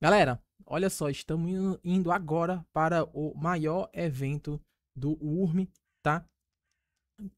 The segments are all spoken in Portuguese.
Galera, olha só, estamos indo agora para o maior evento do URM, tá?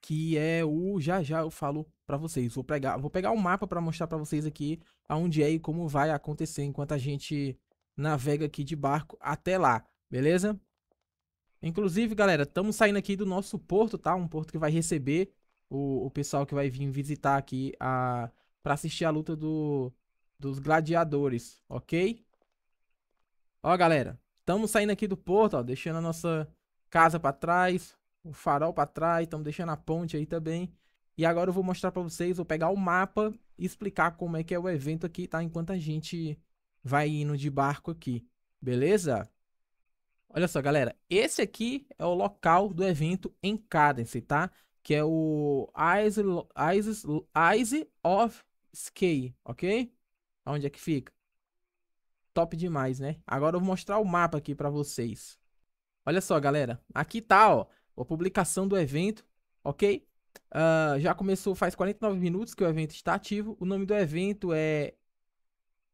Que é o já já eu falo para vocês. Vou pegar, vou pegar um mapa para mostrar para vocês aqui aonde é e como vai acontecer enquanto a gente navega aqui de barco até lá, beleza? Inclusive, galera, estamos saindo aqui do nosso porto, tá? Um porto que vai receber o, o pessoal que vai vir visitar aqui a para assistir a luta do, dos gladiadores, ok? Ó, galera, estamos saindo aqui do porto, ó, deixando a nossa casa para trás, o farol para trás, estamos deixando a ponte aí também. E agora eu vou mostrar para vocês, vou pegar o mapa e explicar como é que é o evento aqui, tá? Enquanto a gente vai indo de barco aqui, beleza? Olha só, galera, esse aqui é o local do evento em Cadence, tá? Que é o Ice, Ice, Ice of Sky ok? Onde é que fica? Top demais, né? Agora eu vou mostrar o mapa aqui para vocês. Olha só, galera. Aqui tá, ó, a publicação do evento, ok? Uh, já começou faz 49 minutos que o evento está ativo. O nome do evento é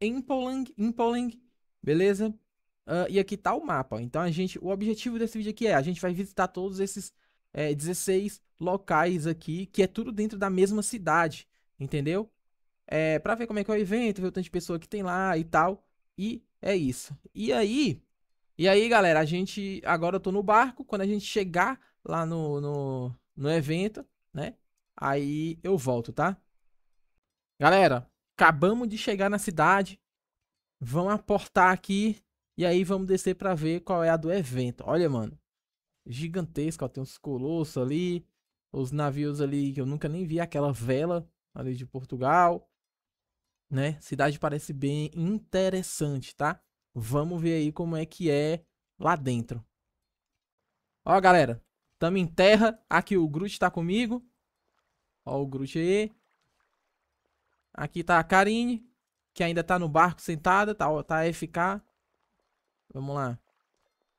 Impoling, Impoling, beleza? Uh, e aqui tá o mapa. Então a gente, o objetivo desse vídeo aqui é a gente vai visitar todos esses é, eh, 16 locais aqui, que é tudo dentro da mesma cidade, entendeu? É, eh, para ver como é que é o evento, ver o tanto de pessoa que tem lá e tal. E é isso. E aí, e aí, galera, a gente agora eu tô no barco, quando a gente chegar lá no, no, no evento, né? Aí eu volto, tá? Galera, acabamos de chegar na cidade. Vamos aportar aqui e aí vamos descer para ver qual é a do evento. Olha, mano. gigantesco, ó, tem uns colossos ali, os navios ali que eu nunca nem vi aquela vela ali de Portugal né? Cidade parece bem interessante, tá? Vamos ver aí como é que é lá dentro. Ó, galera, estamos em terra. Aqui o Groot tá comigo. Ó o Groot aí. Aqui tá a Karine, que ainda tá no barco sentada, tá, tá FK. Vamos lá.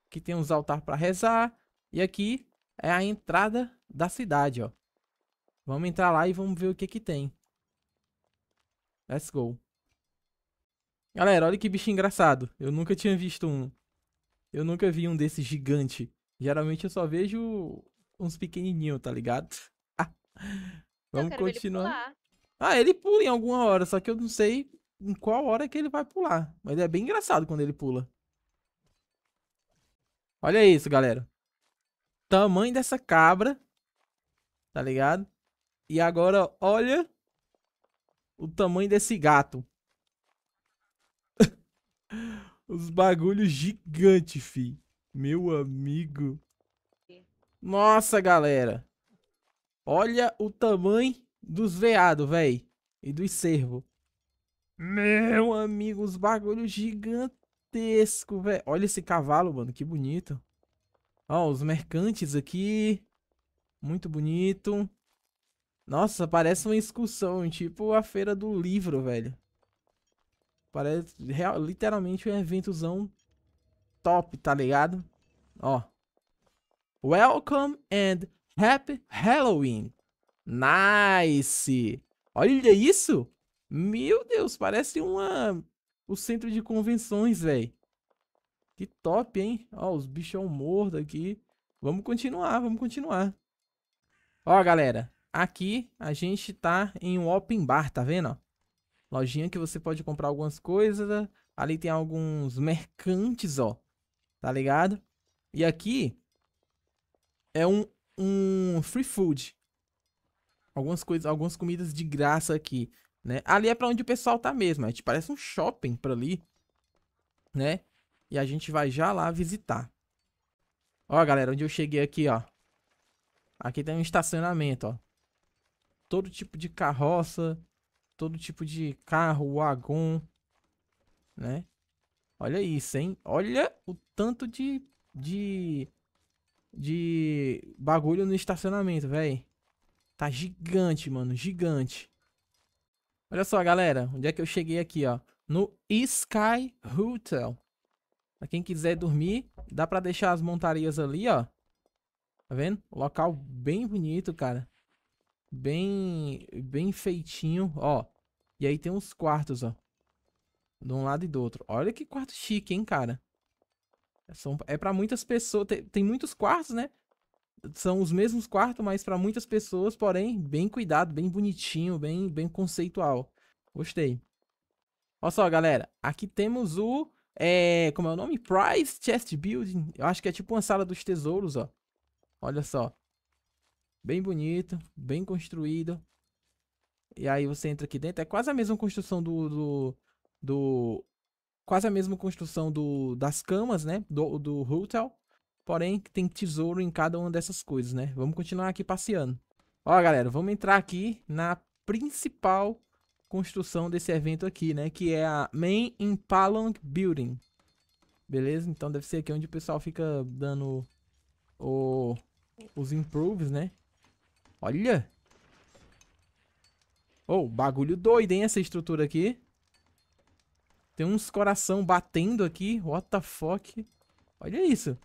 Aqui tem uns altar para rezar. E aqui é a entrada da cidade, ó. Vamos entrar lá e vamos ver o que que tem. Let's go. Galera, olha que bicho engraçado. Eu nunca tinha visto um. Eu nunca vi um desse gigante. Geralmente eu só vejo uns pequenininhos, tá ligado? Vamos continuar. Ele ah, ele pula em alguma hora, só que eu não sei em qual hora que ele vai pular. Mas é bem engraçado quando ele pula. Olha isso, galera. Tamanho dessa cabra, tá ligado? E agora, olha o tamanho desse gato. Os bagulhos gigante, fi. Meu amigo. Nossa, galera. Olha o tamanho dos veados, véi. E dos cervos. Meu amigo, os bagulhos gigantesco, velho. Olha esse cavalo, mano, que bonito. Ó, os mercantes aqui. Muito bonito. Nossa, parece uma excursão, tipo a feira do livro, velho. Parece real, literalmente um eventozão top, tá ligado? Ó. Welcome and Happy Halloween. Nice! Olha isso! Meu Deus, parece uma... O centro de convenções, velho. Que top, hein? Ó, os bichão mortos aqui. Vamos continuar, vamos continuar. Ó, galera. Aqui a gente tá em um open bar, tá vendo? Lojinha que você pode comprar algumas coisas. Ali tem alguns mercantes, ó. Tá ligado? E aqui é um, um free food. Algumas coisas, algumas comidas de graça aqui, né? Ali é pra onde o pessoal tá mesmo. A gente parece um shopping pra ali, né? E a gente vai já lá visitar. Ó, galera, onde eu cheguei aqui, ó. Aqui tem um estacionamento, ó todo tipo de carroça, todo tipo de carro, wagon, né? Olha isso, hein? Olha o tanto de, de, de bagulho no estacionamento, velho. Tá gigante, mano, gigante. Olha só, galera, onde é que eu cheguei aqui, ó? No Sky Hotel. Pra quem quiser dormir, dá pra deixar as montarias ali, ó. Tá vendo? Local bem bonito, cara bem, bem feitinho, ó. E aí tem uns quartos, ó. De um lado e do outro. Olha que quarto chique, hein, cara? São, é, é para muitas pessoas. Tem, tem, muitos quartos, né? São os mesmos quartos, mas para muitas pessoas, porém, bem cuidado, bem bonitinho, bem, bem conceitual. Gostei. Olha só, galera. Aqui temos o. É, como é o nome? Price Chest Building. Eu acho que é tipo uma sala dos tesouros, ó. Olha só. Bem bonito, bem construído. E aí você entra aqui dentro. É quase a mesma construção do... do, do quase a mesma construção do, das camas, né? Do, do hotel. Porém, tem tesouro em cada uma dessas coisas, né? Vamos continuar aqui passeando. Ó, galera, vamos entrar aqui na principal construção desse evento aqui, né? Que é a Main Impalang Building. Beleza? Então deve ser aqui onde o pessoal fica dando o, os improves, né? Olha. Oh, bagulho doido, hein, essa estrutura aqui. Tem uns coração batendo aqui. What the fuck? Olha isso.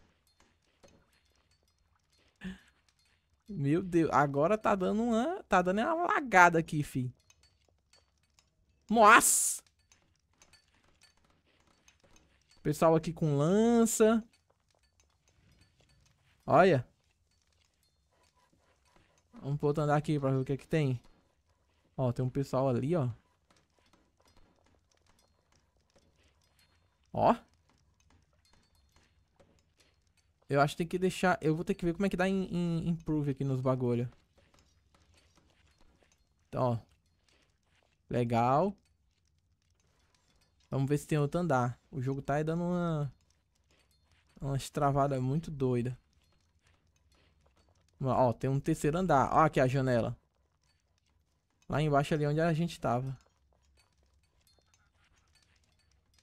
Meu Deus, agora tá dando uma... Tá dando uma lagada aqui, fi. Nossa! Pessoal aqui com lança. Olha. Vamos pro outro andar aqui pra ver o que é que tem. Ó, tem um pessoal ali, ó. Ó. Eu acho que tem que deixar... Eu vou ter que ver como é que dá em, em improve aqui nos bagulho. Então, ó. Legal. Vamos ver se tem outro andar. O jogo tá aí dando uma... Uma estravada muito doida. Ó, tem um terceiro andar. Ó aqui a janela. Lá embaixo ali onde a gente tava.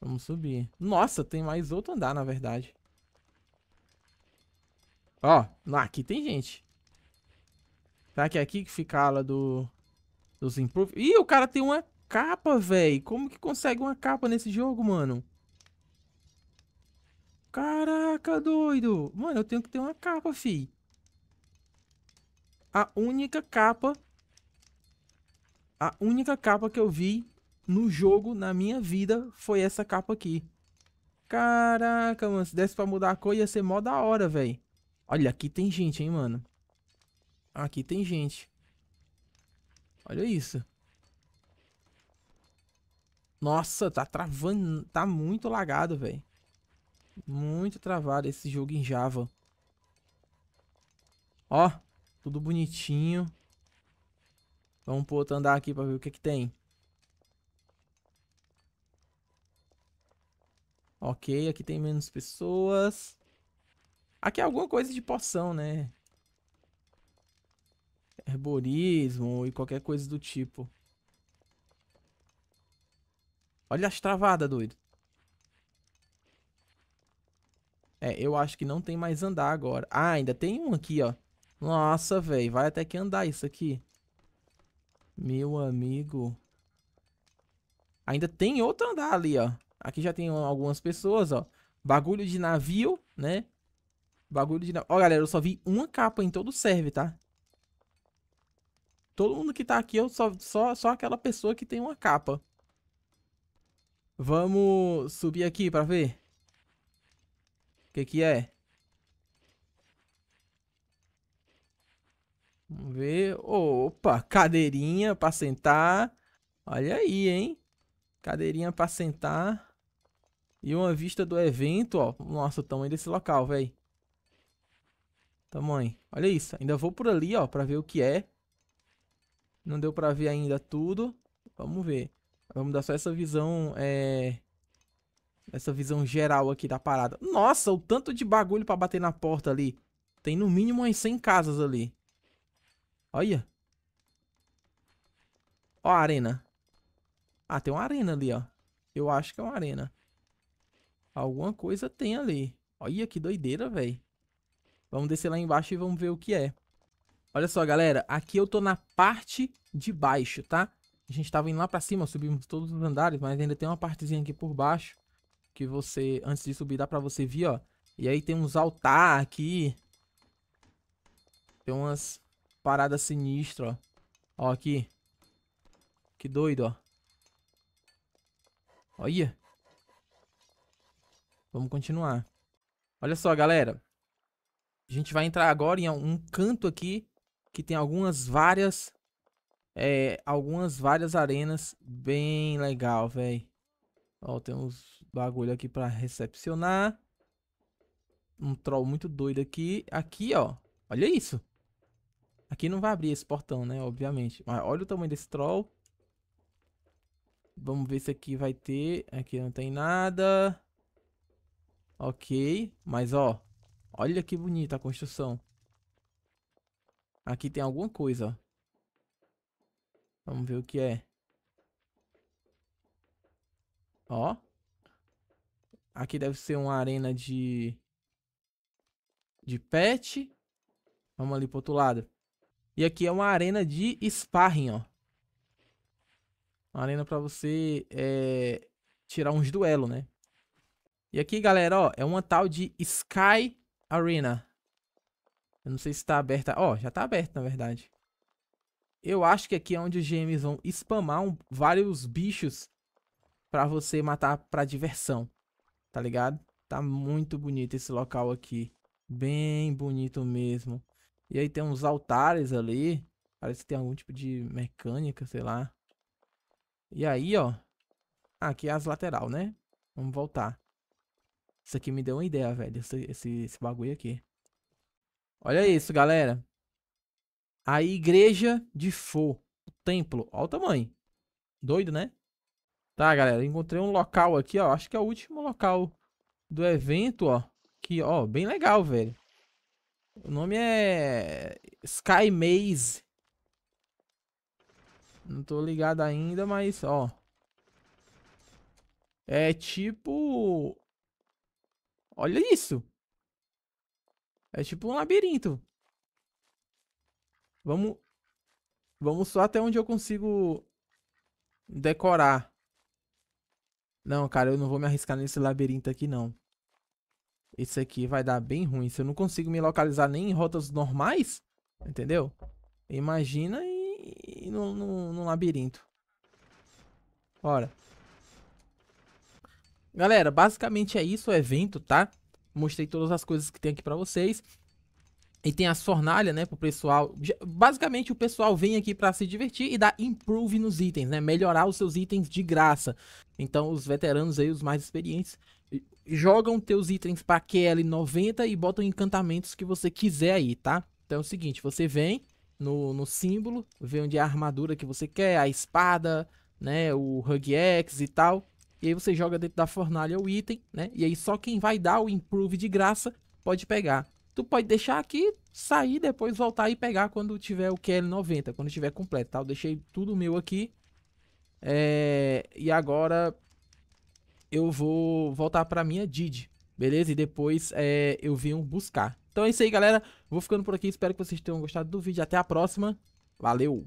Vamos subir. Nossa, tem mais outro andar, na verdade. Ó, aqui tem gente. Será que é aqui que fica a ala do, dos improve? Ih, o cara tem uma capa, velho. Como que consegue uma capa nesse jogo, mano? Caraca, doido. Mano, eu tenho que ter uma capa, fi a única capa a única capa que eu vi no jogo na minha vida foi essa capa aqui. Caraca, mano, se desse pra mudar a cor ia ser mó da hora, velho. Olha, aqui tem gente, hein, mano. Aqui tem gente. Olha isso. Nossa, tá travando, tá muito lagado, velho. Muito travado esse jogo em Java. Ó, tudo bonitinho. Vamos pro outro andar aqui pra ver o que que tem. Ok, aqui tem menos pessoas. Aqui é alguma coisa de poção, né? Herborismo e qualquer coisa do tipo. Olha as travadas, doido. É, eu acho que não tem mais andar agora. Ah, ainda tem um aqui, ó. Nossa, velho. Vai até que andar isso aqui. Meu amigo. Ainda tem outro andar ali, ó. Aqui já tem algumas pessoas, ó. Bagulho de navio, né? Bagulho de navio. Ó, galera, eu só vi uma capa em todo o serve, tá? Todo mundo que tá aqui, eu só, só, só aquela pessoa que tem uma capa. Vamos subir aqui pra ver. O que que é? ver. Opa, cadeirinha pra sentar. Olha aí, hein? Cadeirinha pra sentar. E uma vista do evento, ó. Nossa, o tamanho desse local, velho. Tamanho. Olha isso. Ainda vou por ali, ó, pra ver o que é. Não deu pra ver ainda tudo. Vamos ver. Vamos dar só essa visão, é... Essa visão geral aqui da parada. Nossa, o tanto de bagulho pra bater na porta ali. Tem no mínimo umas 100 casas ali. Olha. Ó a arena. Ah, tem uma arena ali, ó. Eu acho que é uma arena. Alguma coisa tem ali. Olha que doideira, velho. Vamos descer lá embaixo e vamos ver o que é. Olha só, galera. Aqui eu tô na parte de baixo, tá? A gente tava indo lá pra cima, subimos todos os andares, mas ainda tem uma partezinha aqui por baixo. Que você, antes de subir, dá pra você vir, ó. E aí tem uns altar aqui. Tem umas parada sinistra, ó. Ó aqui. Que doido, ó. Olha. Vamos continuar. Olha só, galera. A gente vai entrar agora em um canto aqui que tem algumas várias... É, algumas várias arenas bem legal, velho. Ó, tem uns bagulho aqui pra recepcionar. Um troll muito doido aqui. Aqui, ó. Olha isso. Aqui não vai abrir esse portão, né? Obviamente. Mas olha o tamanho desse troll. Vamos ver se aqui vai ter. Aqui não tem nada. Ok. Mas, ó. Olha que bonita a construção. Aqui tem alguma coisa, ó. Vamos ver o que é. Ó. Aqui deve ser uma arena de... De pet. Vamos ali pro outro lado. E aqui é uma arena de sparring, ó. Uma arena pra você é, tirar uns duelos, né? E aqui, galera, ó, é uma tal de Sky Arena. Eu não sei se tá aberta. Ó, já tá aberta, na verdade. Eu acho que aqui é onde os GMs vão spamar um, vários bichos pra você matar pra diversão. Tá ligado? Tá muito bonito esse local aqui. Bem bonito mesmo. E aí tem uns altares ali. Parece que tem algum tipo de mecânica, sei lá. E aí, ó. aqui é as lateral, né? Vamos voltar. Isso aqui me deu uma ideia, velho. Esse, esse, esse bagulho aqui. Olha isso, galera. A igreja de Fo. O templo. Olha o tamanho. Doido, né? Tá, galera. Encontrei um local aqui, ó. Acho que é o último local do evento, ó. Que, ó, bem legal, velho. O nome é Sky Maze. Não tô ligado ainda, mas ó. É tipo... Olha isso. É tipo um labirinto. Vamos... Vamos só até onde eu consigo decorar. Não, cara, eu não vou me arriscar nesse labirinto aqui, não isso aqui vai dar bem ruim. Se eu não consigo me localizar nem em rotas normais, entendeu? Imagina e, e num, labirinto. Ora. Galera, basicamente é isso o é evento, tá? Mostrei todas as coisas que tem aqui pra vocês. E tem as fornalhas, né, pro pessoal. Basicamente, o pessoal vem aqui para se divertir e dar improve nos itens, né? Melhorar os seus itens de graça. Então, os veteranos aí, os mais experientes, jogam teus itens para QL90 e botam encantamentos que você quiser aí, tá? Então é o seguinte, você vem no, no símbolo, vê onde é a armadura que você quer, a espada, né, o Hug X e tal. E aí você joga dentro da fornalha o item, né? E aí só quem vai dar o improve de graça pode pegar. Tu pode deixar aqui, sair, depois voltar e pegar quando tiver o QL90, quando tiver completo, tá? Eu deixei tudo meu aqui. É... E agora eu vou voltar pra minha Didi, beleza? E depois é, eu venho buscar. Então é isso aí, galera. Vou ficando por aqui. Espero que vocês tenham gostado do vídeo. Até a próxima. Valeu!